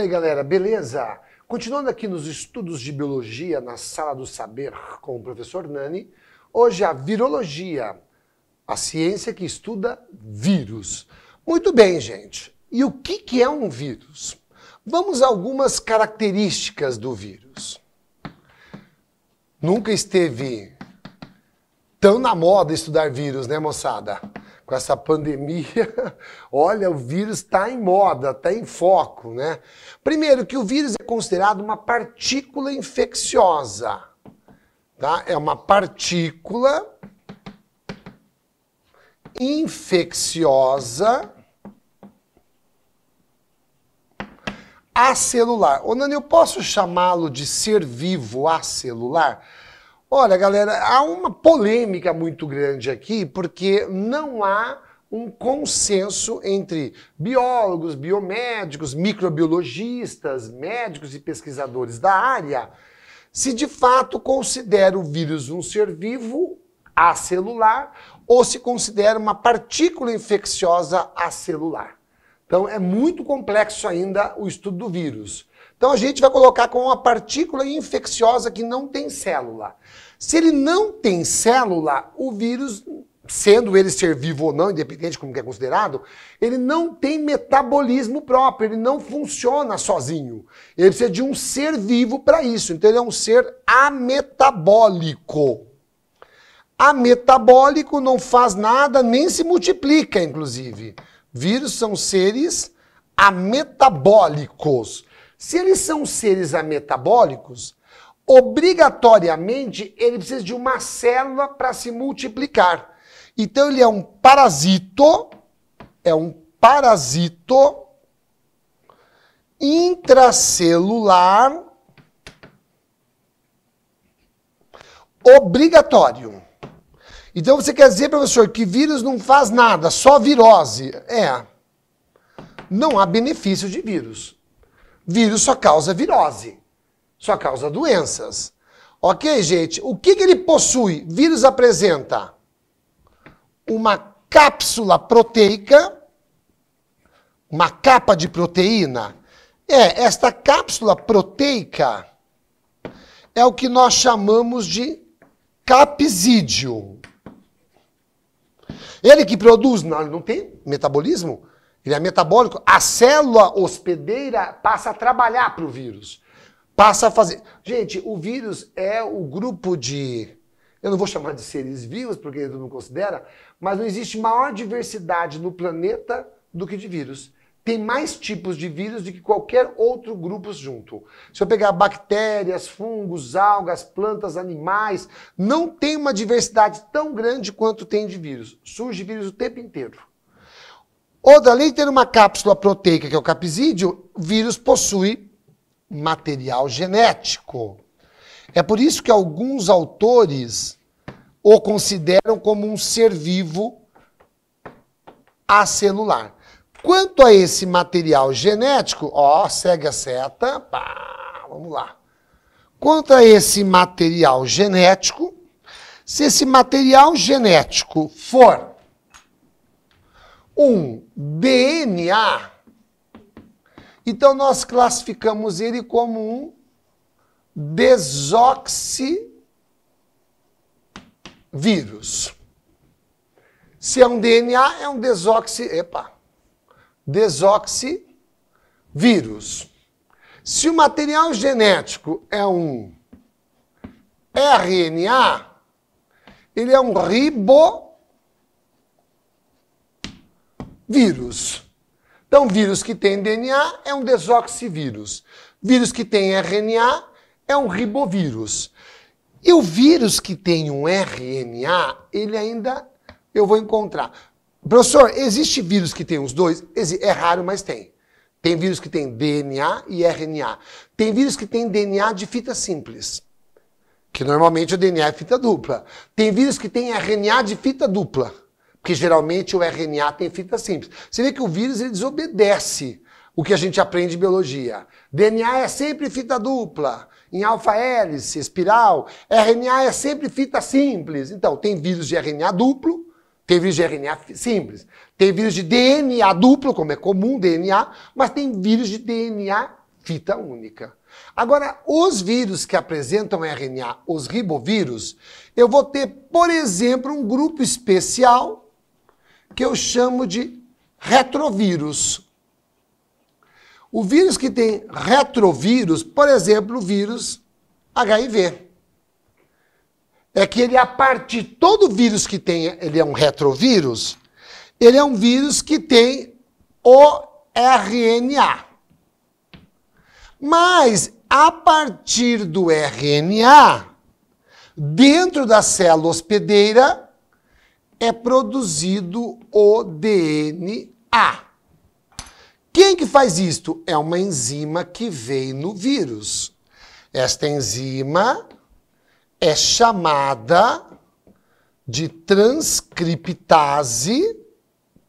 aí, galera, beleza? Continuando aqui nos estudos de biologia na Sala do Saber com o professor Nani, hoje a virologia, a ciência que estuda vírus. Muito bem, gente. E o que, que é um vírus? Vamos a algumas características do vírus. Nunca esteve tão na moda estudar vírus, né, moçada? Com essa pandemia, olha, o vírus está em moda, está em foco, né? Primeiro, que o vírus é considerado uma partícula infecciosa, tá? É uma partícula infecciosa acelular. Ô Nani, eu posso chamá-lo de ser vivo acelular? Olha, galera, há uma polêmica muito grande aqui, porque não há um consenso entre biólogos, biomédicos, microbiologistas, médicos e pesquisadores da área se de fato considera o vírus um ser vivo acelular ou se considera uma partícula infecciosa acelular. Então é muito complexo ainda o estudo do vírus. Então a gente vai colocar como uma partícula infecciosa que não tem célula. Se ele não tem célula, o vírus, sendo ele ser vivo ou não, independente como é considerado, ele não tem metabolismo próprio, ele não funciona sozinho. Ele precisa de um ser vivo para isso. Então ele é um ser ametabólico. Ametabólico não faz nada, nem se multiplica, inclusive. Vírus são seres ametabólicos. Se eles são seres ametabólicos, obrigatoriamente ele precisa de uma célula para se multiplicar. Então ele é um parasito, é um parasito intracelular obrigatório. Então você quer dizer, professor, que vírus não faz nada, só virose. É. Não há benefício de vírus. Vírus só causa virose, só causa doenças. Ok, gente? O que, que ele possui? Vírus apresenta uma cápsula proteica, uma capa de proteína. É, esta cápsula proteica é o que nós chamamos de capsídio. Ele que produz, não, ele não tem metabolismo. Ele é metabólico. A célula hospedeira passa a trabalhar para o vírus. Passa a fazer. Gente, o vírus é o grupo de. Eu não vou chamar de seres vivos, porque ele não considera, mas não existe maior diversidade no planeta do que de vírus tem mais tipos de vírus do que qualquer outro grupo junto. Se eu pegar bactérias, fungos, algas, plantas, animais, não tem uma diversidade tão grande quanto tem de vírus. Surge vírus o tempo inteiro. Outra, além de ter uma cápsula proteica, que é o capsídeo, vírus possui material genético. É por isso que alguns autores o consideram como um ser vivo acelular. Quanto a esse material genético, ó, segue a seta, pá, vamos lá. Quanto a esse material genético, se esse material genético for um DNA, então nós classificamos ele como um desoxivírus. Se é um DNA, é um desoxi. Epa! desoxivírus. Se o material genético é um RNA, ele é um ribovírus. Então, vírus que tem DNA é um desoxivírus. Vírus que tem RNA é um ribovírus. E o vírus que tem um RNA, ele ainda eu vou encontrar. Professor, existe vírus que tem os dois? É raro, mas tem. Tem vírus que tem DNA e RNA. Tem vírus que tem DNA de fita simples, que normalmente o DNA é fita dupla. Tem vírus que tem RNA de fita dupla, porque geralmente o RNA tem fita simples. Você vê que o vírus ele desobedece o que a gente aprende em biologia. DNA é sempre fita dupla, em alfa-hélice, espiral. RNA é sempre fita simples. Então, tem vírus de RNA duplo tem vírus de RNA simples, tem vírus de DNA duplo, como é comum DNA, mas tem vírus de DNA fita única. Agora, os vírus que apresentam RNA, os ribovírus, eu vou ter, por exemplo, um grupo especial que eu chamo de retrovírus. O vírus que tem retrovírus, por exemplo, o vírus HIV é que ele, a partir de todo vírus que tem, ele é um retrovírus, ele é um vírus que tem o RNA. Mas, a partir do RNA, dentro da célula hospedeira, é produzido o DNA. Quem que faz isto? É uma enzima que vem no vírus. Esta enzima é chamada de transcriptase,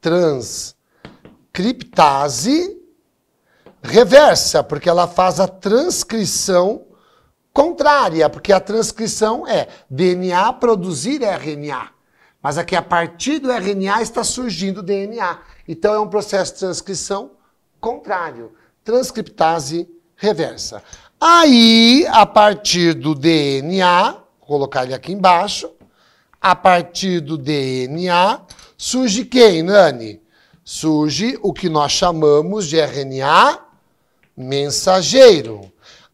transcriptase reversa, porque ela faz a transcrição contrária, porque a transcrição é DNA produzir RNA. Mas aqui a partir do RNA está surgindo DNA. Então é um processo de transcrição contrário, transcriptase reversa. Aí, a partir do DNA, colocar ele aqui embaixo. A partir do DNA, surge quem, Nani? Surge o que nós chamamos de RNA mensageiro.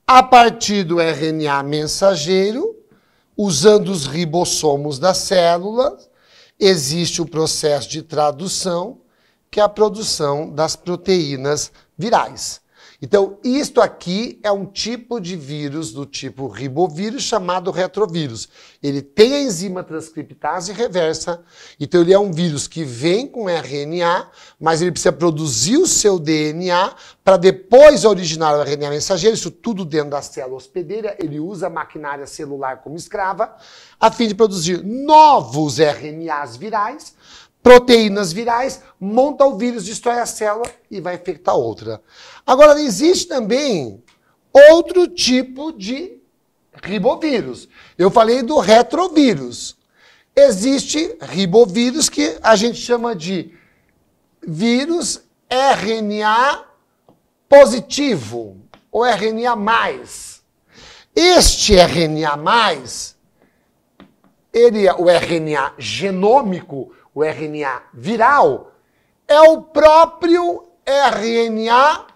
A partir do RNA mensageiro, usando os ribossomos das células, existe o processo de tradução, que é a produção das proteínas virais. Então, isto aqui é um tipo de vírus do tipo ribovírus chamado retrovírus. Ele tem a enzima transcriptase reversa, então ele é um vírus que vem com RNA, mas ele precisa produzir o seu DNA para depois originar o RNA mensageiro, isso tudo dentro da célula hospedeira, ele usa a maquinária celular como escrava, a fim de produzir novos RNAs virais proteínas virais, monta o vírus, destrói a célula e vai infectar outra. Agora, existe também outro tipo de ribovírus. Eu falei do retrovírus. Existe ribovírus que a gente chama de vírus RNA positivo ou RNA+. Este RNA+, ele, é o RNA genômico, o RNA viral, é o próprio RNA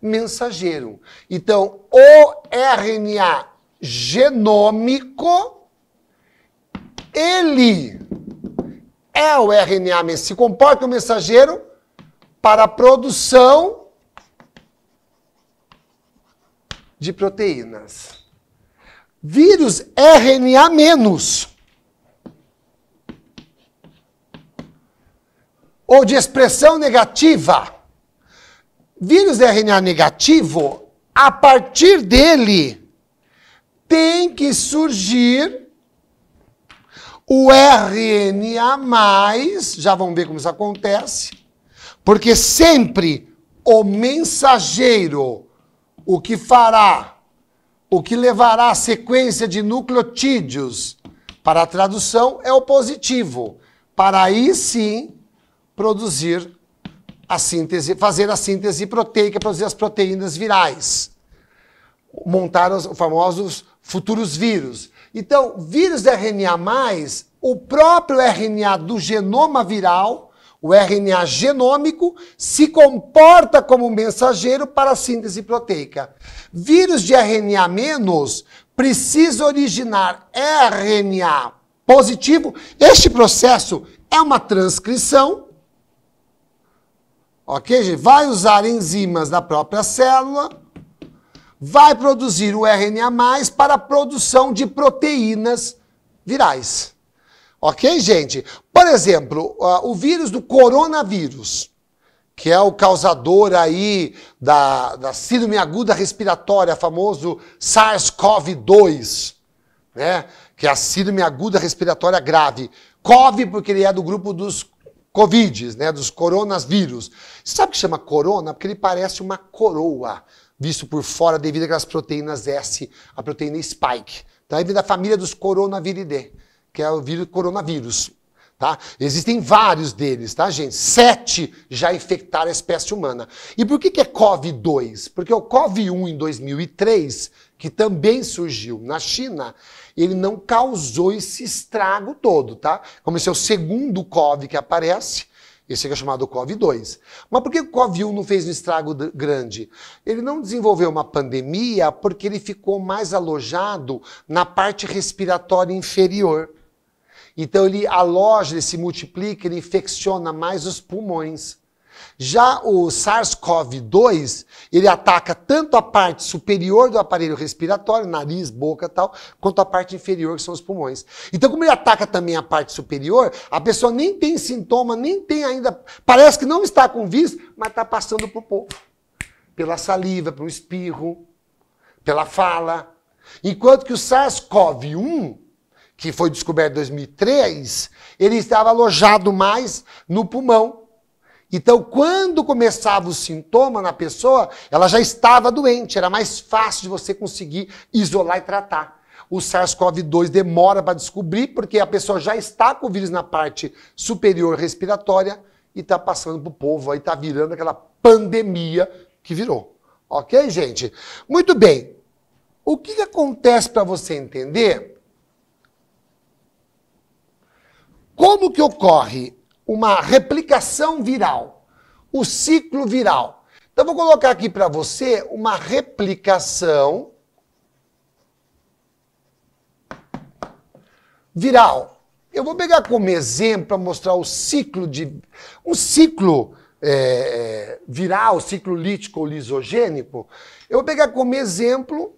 mensageiro. Então, o RNA genômico, ele é o RNA, se comporta o mensageiro para a produção de proteínas. Vírus RNA menos. ou de expressão negativa. Vírus de RNA negativo, a partir dele, tem que surgir o RNA, já vão ver como isso acontece, porque sempre o mensageiro, o que fará, o que levará a sequência de nucleotídeos para a tradução é o positivo. Para aí sim produzir a síntese, fazer a síntese proteica, produzir as proteínas virais. Montar os famosos futuros vírus. Então, vírus de RNA+, o próprio RNA do genoma viral, o RNA genômico, se comporta como mensageiro para a síntese proteica. Vírus de RNA- menos precisa originar RNA positivo. Este processo é uma transcrição Ok, gente? Vai usar enzimas da própria célula, vai produzir o RNA+, para a produção de proteínas virais. Ok, gente? Por exemplo, ah, o vírus do coronavírus, que é o causador aí da, da síndrome aguda respiratória, famoso SARS-CoV-2, né? que é a síndrome aguda respiratória grave. COV porque ele é do grupo dos Covid, né, dos coronavírus. sabe o que chama corona? Porque ele parece uma coroa, visto por fora devido às proteínas S, a proteína spike. Tá? Ele vem da família dos coronaviridae, que é o vírus coronavírus. Tá? Existem vários deles, tá, gente? Sete já infectaram a espécie humana. E por que, que é Covid 2 Porque o Covid 1 em 2003, que também surgiu na China, ele não causou esse estrago todo, tá? Como esse é o segundo COVID que aparece, esse aqui é chamado COVID 2 Mas por que o COVID 1 não fez um estrago grande? Ele não desenvolveu uma pandemia porque ele ficou mais alojado na parte respiratória inferior. Então ele aloja, ele se multiplica, ele infecciona mais os pulmões. Já o SARS-CoV-2, ele ataca tanto a parte superior do aparelho respiratório, nariz, boca tal, quanto a parte inferior, que são os pulmões. Então, como ele ataca também a parte superior, a pessoa nem tem sintoma, nem tem ainda. Parece que não está com vírus, mas está passando o povo Pela saliva, pelo espirro, pela fala. Enquanto que o SARS-CoV-1, que foi descoberto em 2003, ele estava alojado mais no pulmão então, quando começava o sintoma na pessoa, ela já estava doente, era mais fácil de você conseguir isolar e tratar. O SARS-CoV-2 demora para descobrir, porque a pessoa já está com o vírus na parte superior respiratória e está passando para o povo, aí está virando aquela pandemia que virou. Ok, gente? Muito bem. O que, que acontece para você entender como que ocorre uma replicação viral, o ciclo viral. Então, vou colocar aqui para você uma replicação viral. Eu vou pegar como exemplo para mostrar o ciclo de. Um ciclo é, é, viral, ciclo lítico ou lisogênico. Eu vou pegar como exemplo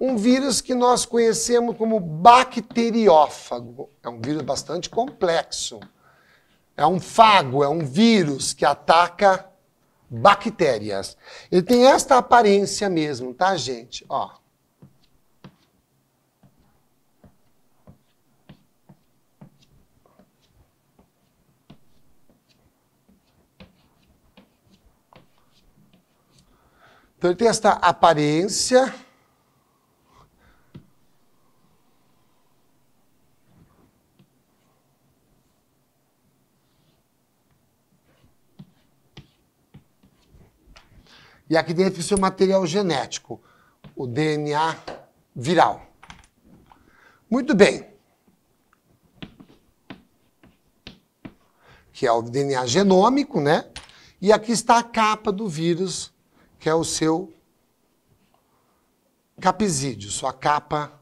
um vírus que nós conhecemos como bacteriófago. É um vírus bastante complexo. É um fago, é um vírus que ataca bactérias. Ele tem esta aparência mesmo, tá, gente? Ó. Então ele tem esta aparência E aqui dentro fica o seu é material genético, o DNA viral. Muito bem. Que é o DNA genômico, né? E aqui está a capa do vírus, que é o seu capsídeo, sua capa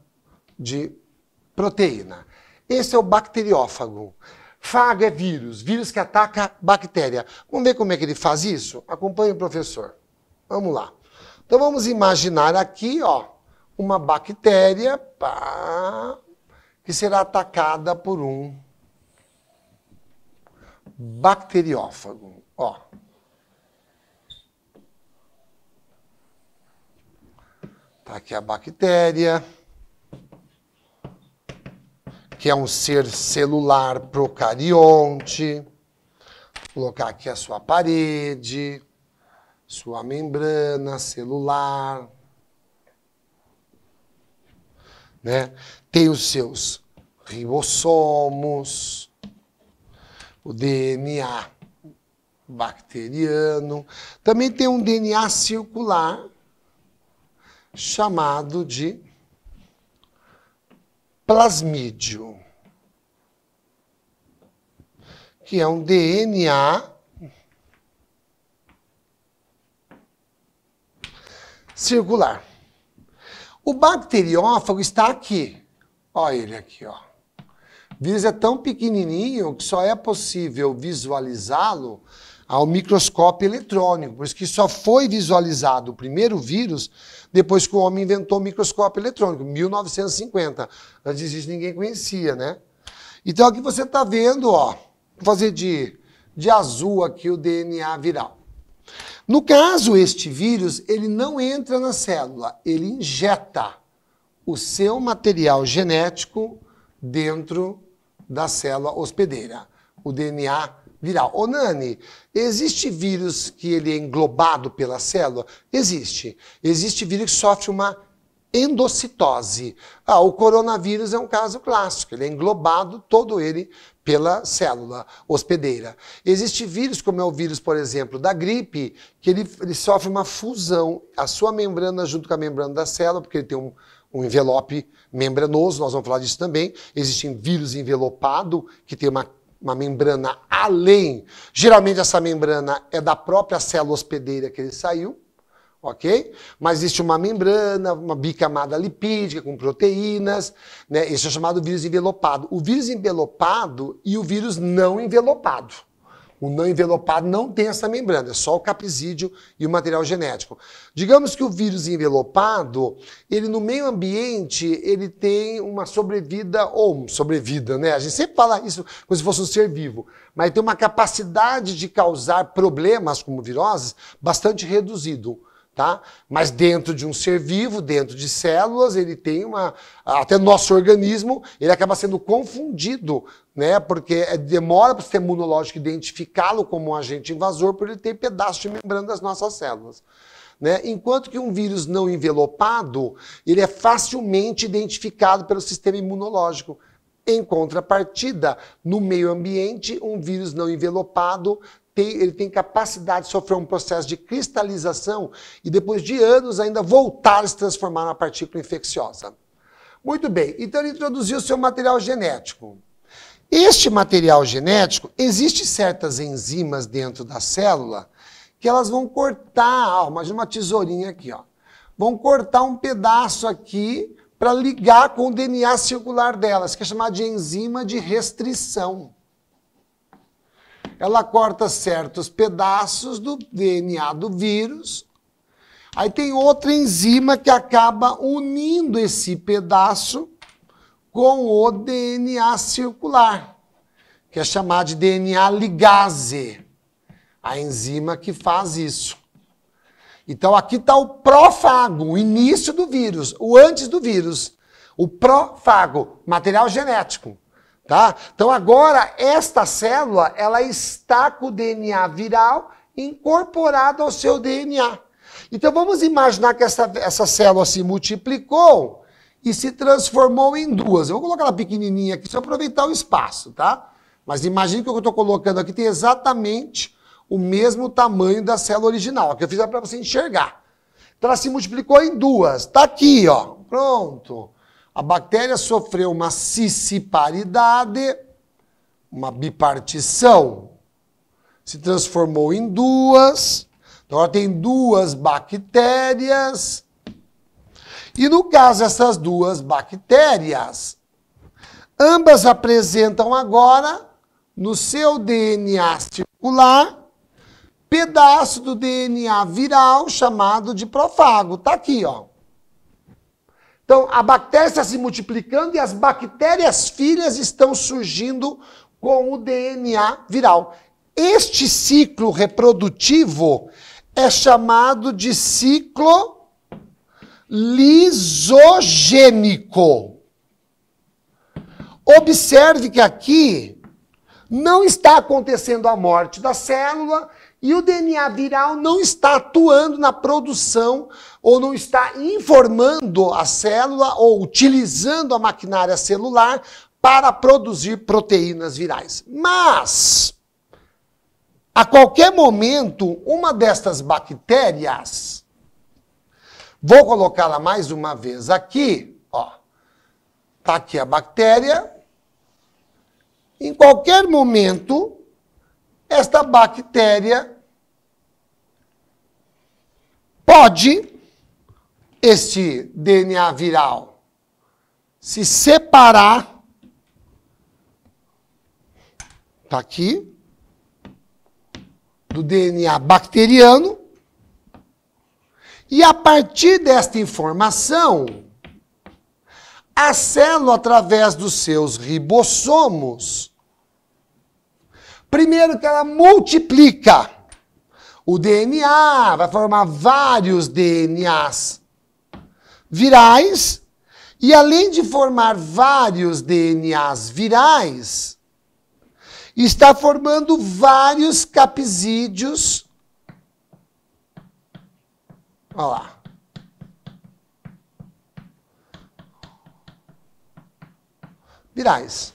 de proteína. Esse é o bacteriófago. Fago é vírus, vírus que ataca bactéria. Vamos ver como é que ele faz isso? Acompanhe o professor. Vamos lá. Então vamos imaginar aqui, ó, uma bactéria pá, que será atacada por um bacteriófago, ó. Tá aqui a bactéria, que é um ser celular procarionte. Vou colocar aqui a sua parede sua membrana celular, né? Tem os seus ribossomos, o DNA bacteriano. Também tem um DNA circular chamado de plasmídio, que é um DNA circular. O bacteriófago está aqui. Olha ele aqui, ó. Vírus é tão pequenininho que só é possível visualizá-lo ao microscópio eletrônico, por isso que só foi visualizado o primeiro vírus depois que o homem inventou o microscópio eletrônico, 1950. Antes disso ninguém conhecia, né? Então aqui você está vendo, ó, vou fazer de, de azul aqui o DNA viral. No caso, este vírus, ele não entra na célula, ele injeta o seu material genético dentro da célula hospedeira, o DNA viral. Ô Nani, existe vírus que ele é englobado pela célula? Existe. Existe vírus que sofre uma endocitose. Ah, o coronavírus é um caso clássico, ele é englobado todo ele pela célula hospedeira. Existe vírus, como é o vírus, por exemplo, da gripe, que ele, ele sofre uma fusão, a sua membrana junto com a membrana da célula, porque ele tem um, um envelope membranoso, nós vamos falar disso também. existem vírus envelopado, que tem uma, uma membrana além. Geralmente essa membrana é da própria célula hospedeira que ele saiu, ok? Mas existe uma membrana, uma bicamada lipídica com proteínas, né? Isso é chamado vírus envelopado. O vírus envelopado e o vírus não envelopado. O não envelopado não tem essa membrana, é só o capsídeo e o material genético. Digamos que o vírus envelopado, ele no meio ambiente, ele tem uma sobrevida, ou sobrevida, né? A gente sempre fala isso como se fosse um ser vivo, mas tem uma capacidade de causar problemas como viroses bastante reduzido. Tá? Mas dentro de um ser vivo, dentro de células, ele tem uma. Até nosso organismo, ele acaba sendo confundido, né? Porque é, demora para o sistema imunológico identificá-lo como um agente invasor, por ele ter pedaço de membrana das nossas células. Né? Enquanto que um vírus não envelopado, ele é facilmente identificado pelo sistema imunológico. Em contrapartida, no meio ambiente, um vírus não envelopado tem, ele tem capacidade de sofrer um processo de cristalização e depois de anos ainda voltar a se transformar na partícula infecciosa. Muito bem, então ele introduziu o seu material genético. Este material genético, existe certas enzimas dentro da célula que elas vão cortar, ó, imagina uma tesourinha aqui, ó. Vão cortar um pedaço aqui para ligar com o DNA circular delas, que é chamado de enzima de restrição ela corta certos pedaços do DNA do vírus. Aí tem outra enzima que acaba unindo esse pedaço com o DNA circular, que é chamado de DNA ligase, a enzima que faz isso. Então aqui está o prófago, o início do vírus, o antes do vírus. O prófago, material genético. Tá? Então agora esta célula ela está com o DNA viral incorporado ao seu DNA. Então vamos imaginar que essa, essa célula se multiplicou e se transformou em duas. Eu vou colocar ela pequenininha aqui, só aproveitar o espaço, tá? Mas imagine que o que eu estou colocando aqui tem exatamente o mesmo tamanho da célula original, que eu fiz para você enxergar. Então ela se multiplicou em duas. Está aqui, ó. Pronto. A bactéria sofreu uma ciciparidade, uma bipartição, se transformou em duas, então ela tem duas bactérias. E no caso dessas duas bactérias, ambas apresentam agora no seu DNA circular pedaço do DNA viral chamado de profago. Tá aqui, ó. Então, a bactéria está se multiplicando e as bactérias filhas estão surgindo com o DNA viral. Este ciclo reprodutivo é chamado de ciclo lisogênico. Observe que aqui não está acontecendo a morte da célula, e o DNA viral não está atuando na produção ou não está informando a célula ou utilizando a maquinária celular para produzir proteínas virais. Mas, a qualquer momento, uma destas bactérias, vou colocá-la mais uma vez aqui, ó, tá aqui a bactéria. Em qualquer momento, esta bactéria pode este DNA viral se separar tá aqui do DNA bacteriano e a partir desta informação a célula através dos seus ribossomos Primeiro que ela multiplica o DNA, vai formar vários DNAs virais, e além de formar vários DNAs virais, está formando vários capsídeos. Olha lá. Virais.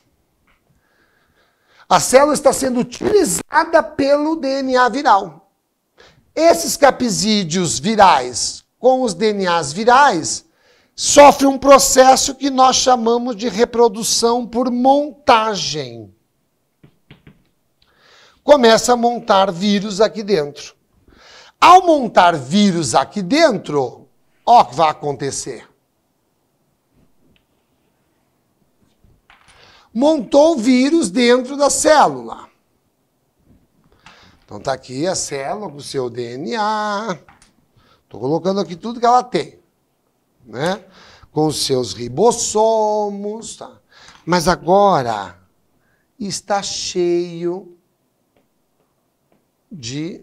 A célula está sendo utilizada pelo DNA viral. Esses capsídeos virais com os DNAs virais sofrem um processo que nós chamamos de reprodução por montagem. Começa a montar vírus aqui dentro. Ao montar vírus aqui dentro, ó o que vai acontecer. montou o vírus dentro da célula. Então tá aqui a célula com o seu DNA. Tô colocando aqui tudo que ela tem, né? Com os seus ribossomos, tá? Mas agora está cheio de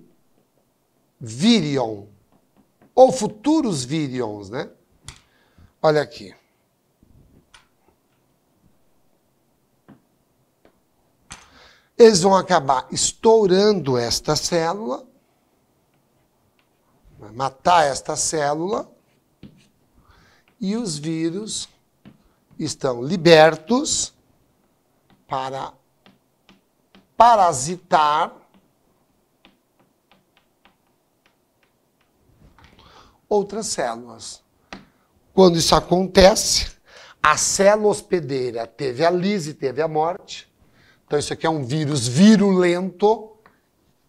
virion ou futuros virions, né? Olha aqui. Eles vão acabar estourando esta célula, matar esta célula, e os vírus estão libertos para parasitar outras células. Quando isso acontece, a célula hospedeira teve a lise, teve a morte, então, isso aqui é um vírus virulento,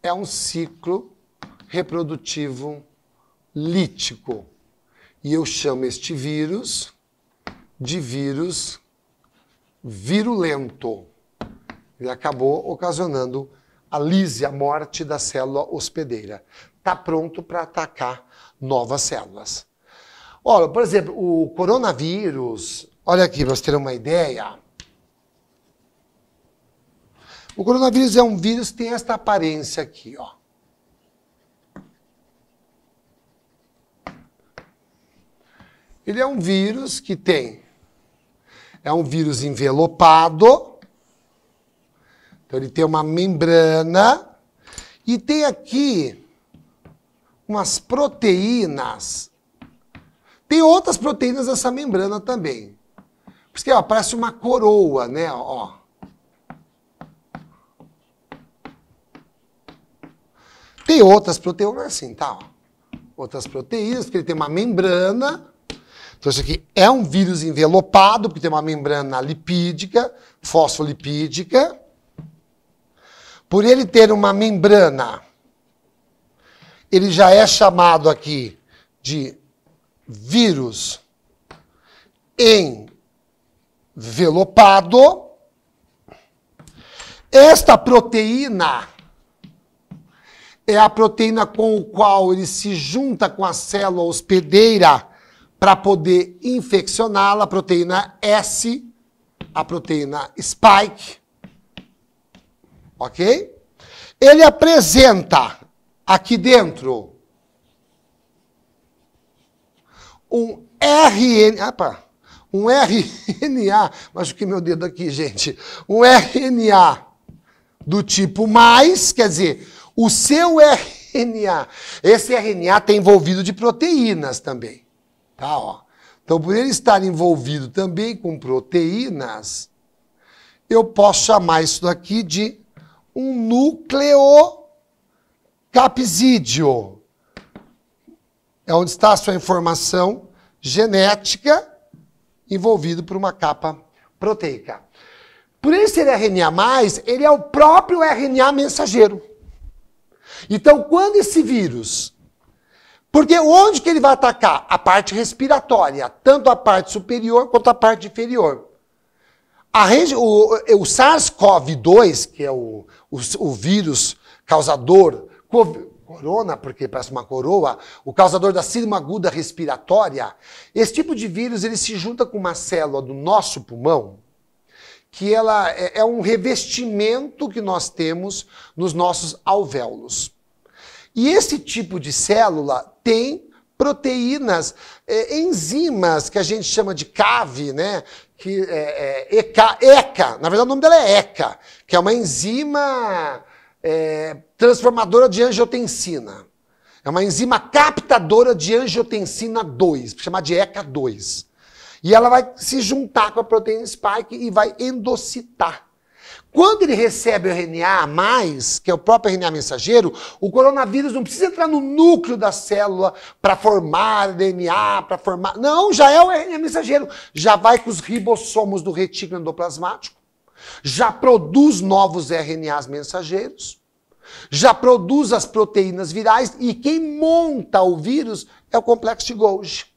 é um ciclo reprodutivo lítico. E eu chamo este vírus de vírus virulento. Ele acabou ocasionando a lise, a morte da célula hospedeira. Está pronto para atacar novas células. Olha, por exemplo, o coronavírus, olha aqui para vocês terem uma ideia, o coronavírus é um vírus que tem esta aparência aqui, ó. Ele é um vírus que tem. É um vírus envelopado. Então ele tem uma membrana. E tem aqui umas proteínas. Tem outras proteínas dessa membrana também. Porque ó, parece uma coroa, né? Ó, Tem outras proteínas assim, tá? Outras proteínas, porque ele tem uma membrana. Então, isso aqui é um vírus envelopado, porque tem uma membrana lipídica, fosfolipídica. Por ele ter uma membrana, ele já é chamado aqui de vírus envelopado. Esta proteína é a proteína com o qual ele se junta com a célula hospedeira para poder infeccioná-la, a proteína S, a proteína spike. OK? Ele apresenta aqui dentro um RNA, opa, um RNA, machuquei meu dedo aqui, gente, um RNA do tipo mais, quer dizer, o seu RNA, esse RNA está envolvido de proteínas também, tá? Ó. Então, por ele estar envolvido também com proteínas, eu posso chamar isso daqui de um nucleocapsídeo. É onde está a sua informação genética envolvido por uma capa proteica. Por ele ser RNA+, ele é o próprio RNA mensageiro. Então, quando esse vírus. Porque onde que ele vai atacar? A parte respiratória, tanto a parte superior quanto a parte inferior. A regi... O, o SARS-CoV-2, que é o, o, o vírus causador, corona, porque parece uma coroa, o causador da síndrome aguda respiratória, esse tipo de vírus ele se junta com uma célula do nosso pulmão, que ela é, é um revestimento que nós temos nos nossos alvéolos. E esse tipo de célula tem proteínas, é, enzimas que a gente chama de cave, né? Que é, é, ECA, ECA, na verdade o nome dela é ECA, que é uma enzima é, transformadora de angiotensina. É uma enzima captadora de angiotensina 2, chamada de ECA 2. E ela vai se juntar com a proteína spike e vai endocitar. Quando ele recebe o RNA a mais, que é o próprio RNA mensageiro, o coronavírus não precisa entrar no núcleo da célula para formar DNA, para formar. Não, já é o RNA mensageiro. Já vai com os ribossomos do retículo endoplasmático, já produz novos RNAs mensageiros, já produz as proteínas virais e quem monta o vírus é o complexo de Golgi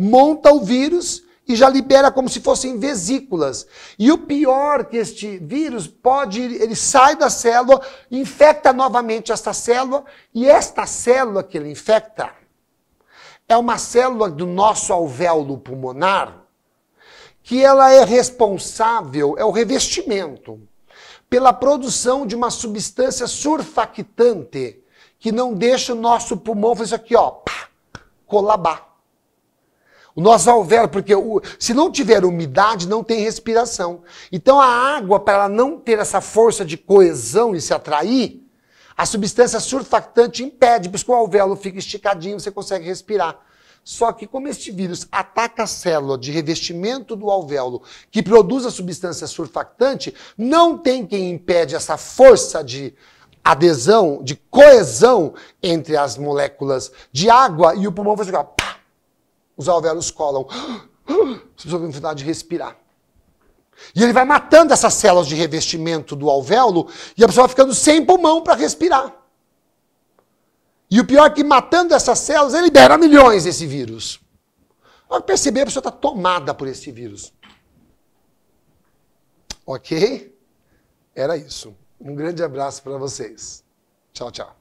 monta o vírus e já libera como se fossem vesículas. E o pior que este vírus pode, ele sai da célula, infecta novamente esta célula, e esta célula que ele infecta é uma célula do nosso alvéolo pulmonar, que ela é responsável, é o revestimento, pela produção de uma substância surfactante que não deixa o nosso pulmão fazer aqui, ó, pá, colabar. O nosso alvéolo, porque o, se não tiver umidade, não tem respiração. Então a água, para ela não ter essa força de coesão e se atrair, a substância surfactante impede, por isso que o alvéolo fica esticadinho, você consegue respirar. Só que como este vírus ataca a célula de revestimento do alvéolo, que produz a substância surfactante, não tem quem impede essa força de adesão, de coesão entre as moléculas de água e o pulmão vai jogar. Pá! Os alvéolos colam. Você precisa dificuldade de respirar. E ele vai matando essas células de revestimento do alvéolo e a pessoa vai ficando sem pulmão para respirar. E o pior é que matando essas células, ele libera milhões desse vírus. Ao perceber, a pessoa está tomada por esse vírus. Ok? Era isso. Um grande abraço para vocês. Tchau, tchau.